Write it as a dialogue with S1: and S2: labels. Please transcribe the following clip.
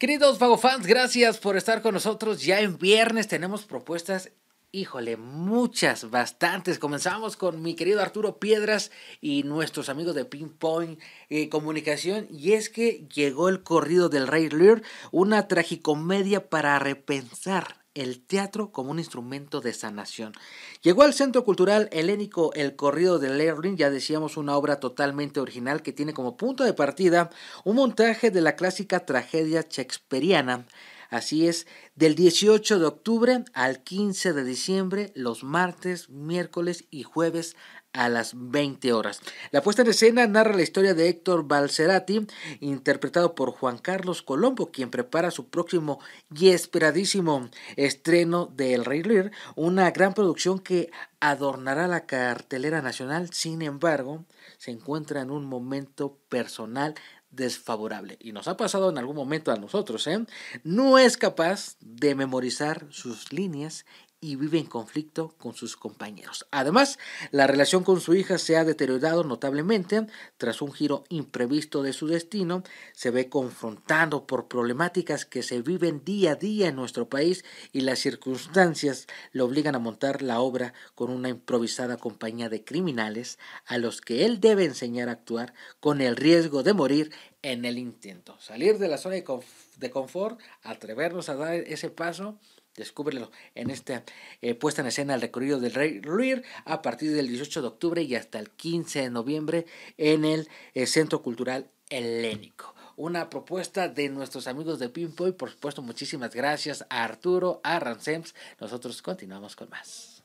S1: Queridos fans gracias por estar con nosotros. Ya en viernes tenemos propuestas, híjole, muchas, bastantes. Comenzamos con mi querido Arturo Piedras y nuestros amigos de Ping Pong eh, Comunicación. Y es que llegó el corrido del Rey Lear, una tragicomedia para repensar el teatro como un instrumento de sanación. Llegó al Centro Cultural Helénico El Corrido de Lerling, ya decíamos una obra totalmente original que tiene como punto de partida un montaje de la clásica tragedia shakespeariana Así es, del 18 de octubre al 15 de diciembre, los martes, miércoles y jueves a las 20 horas. La puesta en escena narra la historia de Héctor Balcerati, interpretado por Juan Carlos Colombo, quien prepara su próximo y esperadísimo estreno de El Rey Lear, una gran producción que adornará la cartelera nacional. Sin embargo, se encuentra en un momento personal desfavorable, y nos ha pasado en algún momento a nosotros, ¿eh? no es capaz de memorizar sus líneas y vive en conflicto con sus compañeros. Además, la relación con su hija se ha deteriorado notablemente tras un giro imprevisto de su destino. Se ve confrontado por problemáticas que se viven día a día en nuestro país y las circunstancias le obligan a montar la obra con una improvisada compañía de criminales a los que él debe enseñar a actuar con el riesgo de morir en el intento. Salir de la zona de confort, atrevernos a dar ese paso Descúbrelo en esta eh, puesta en escena el recorrido del Rey Ruir a partir del 18 de octubre y hasta el 15 de noviembre en el eh, Centro Cultural Helénico una propuesta de nuestros amigos de Pinpoint. Por supuesto, muchísimas gracias a Arturo, a Ransems. Nosotros continuamos con más.